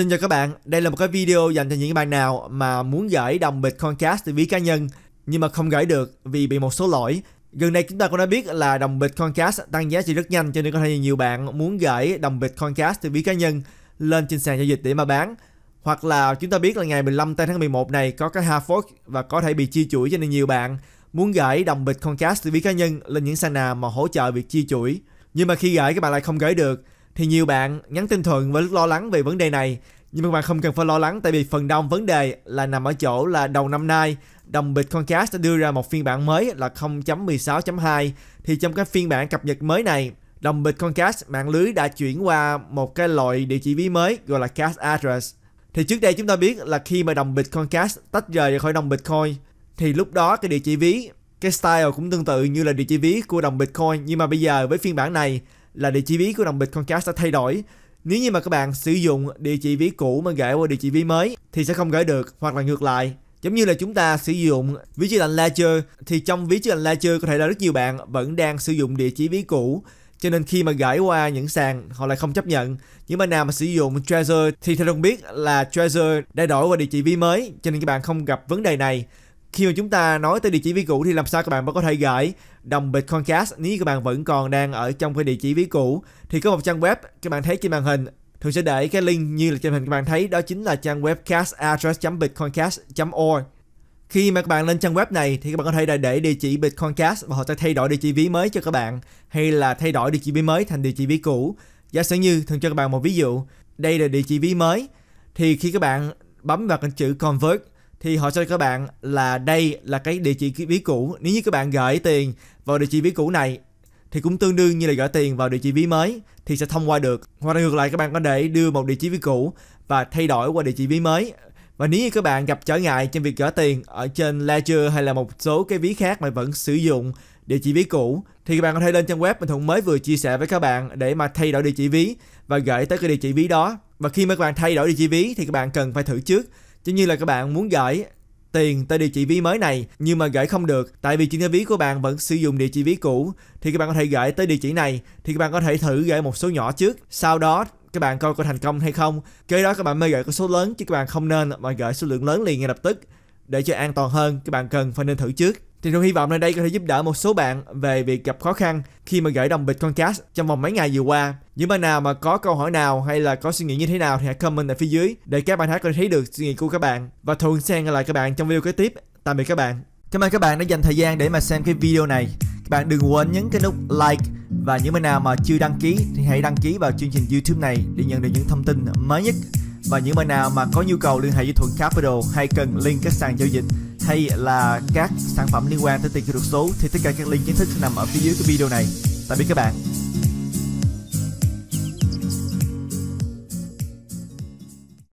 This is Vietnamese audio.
Xin chào các bạn, đây là một cái video dành cho những bạn nào mà muốn gửi đồng Bitcoin Cash từ ví cá nhân nhưng mà không gửi được vì bị một số lỗi. Gần đây chúng ta cũng đã biết là đồng Bitcoin Cash tăng giá trị rất nhanh cho nên có thể nhiều bạn muốn gửi đồng Bitcoin Cash từ ví cá nhân lên trên sàn giao dịch để mà bán. Hoặc là chúng ta biết là ngày 15 tháng 11 này có cái hard fork và có thể bị chia chuỗi cho nên nhiều bạn muốn gửi đồng Bitcoin Cash từ ví cá nhân lên những sàn nào mà hỗ trợ việc chia chuỗi. Nhưng mà khi gửi các bạn lại không gửi được thì nhiều bạn nhắn tin thuận và lo lắng về vấn đề này nhưng mà bạn không cần phải lo lắng tại vì phần đông vấn đề là nằm ở chỗ là đầu năm nay đồng Bitcoincast đã đưa ra một phiên bản mới là 0.16.2 thì trong cái phiên bản cập nhật mới này đồng Bitcoincast mạng lưới đã chuyển qua một cái loại địa chỉ ví mới gọi là cast address thì trước đây chúng ta biết là khi mà đồng Bitcoincast tách rời khỏi đồng Bitcoin thì lúc đó cái địa chỉ ví cái style cũng tương tự như là địa chỉ ví của đồng Bitcoin nhưng mà bây giờ với phiên bản này là địa chỉ ví của đồng Bitcoincast đã thay đổi. Nếu như mà các bạn sử dụng địa chỉ ví cũ mà gửi qua địa chỉ ví mới thì sẽ không gửi được hoặc là ngược lại. Giống như là chúng ta sử dụng ví chữ lành Ledger thì trong ví chữ lành Ledger có thể là rất nhiều bạn vẫn đang sử dụng địa chỉ ví cũ cho nên khi mà gửi qua những sàn họ lại không chấp nhận Nhưng mà nào mà sử dụng Treasure thì theo đồng biết là Treasure đã đổi qua địa chỉ ví mới cho nên các bạn không gặp vấn đề này khi mà chúng ta nói tới địa chỉ ví cũ thì làm sao các bạn mới có thể gửi đồng Bitcoin Cash nếu các bạn vẫn còn đang ở trong cái địa chỉ ví cũ thì có một trang web các bạn thấy trên màn hình thường sẽ để cái link như là trên hình các bạn thấy đó chính là trang web cashaddress.bitcoincash.org khi mà các bạn lên trang web này thì các bạn có thể để địa chỉ Bitcoin Cash và họ sẽ thay đổi địa chỉ ví mới cho các bạn hay là thay đổi địa chỉ ví mới thành địa chỉ ví cũ. Giả sử như thường cho các bạn một ví dụ, đây là địa chỉ ví mới thì khi các bạn bấm vào cái chữ convert thì họ sẽ cho các bạn là đây là cái địa chỉ ví cũ nếu như các bạn gửi tiền vào địa chỉ ví cũ này thì cũng tương đương như là gửi tiền vào địa chỉ ví mới thì sẽ thông qua được hoặc là ngược lại các bạn có thể đưa một địa chỉ ví cũ và thay đổi qua địa chỉ ví mới và nếu như các bạn gặp trở ngại trên việc gửi tiền ở trên Ledger hay là một số cái ví khác mà vẫn sử dụng địa chỉ ví cũ thì các bạn có thể lên trang web mình Thuận mới vừa chia sẻ với các bạn để mà thay đổi địa chỉ ví và gửi tới cái địa chỉ ví đó. Và khi mà các bạn thay đổi địa chỉ ví thì các bạn cần phải thử trước Giống như là các bạn muốn gửi tiền tới địa chỉ ví mới này nhưng mà gửi không được tại vì trên ví của bạn vẫn sử dụng địa chỉ ví cũ thì các bạn có thể gửi tới địa chỉ này thì các bạn có thể thử gửi một số nhỏ trước sau đó các bạn coi có thành công hay không kế đó các bạn mới gửi cái số lớn chứ các bạn không nên mà gửi số lượng lớn liền ngay lập tức để cho an toàn hơn các bạn cần phải nên thử trước thì Rô hy vọng nơi đây có thể giúp đỡ một số bạn về việc gặp khó khăn khi mà gửi đồng Bitcoin Cash trong vòng mấy ngày vừa qua. Những bạn nào mà có câu hỏi nào hay là có suy nghĩ như thế nào thì hãy comment ở phía dưới để các bạn hãy có thể thấy được suy nghĩ của các bạn. Và thuận sẽ lại các bạn trong video kế tiếp. Tạm biệt các bạn. Cảm ơn các bạn đã dành thời gian để mà xem cái video này. Các bạn đừng quên nhấn cái nút like và những bạn nào mà chưa đăng ký thì hãy đăng ký vào chương trình YouTube này để nhận được những thông tin mới nhất. Và những bạn nào mà có nhu cầu liên hệ với Thuận Capital hay cần link các sàn giao dịch hay là các sản phẩm liên quan tới tiền kỹ thuật số thì tất cả các link chính thức nằm ở phía dưới cái video này tạm biệt các bạn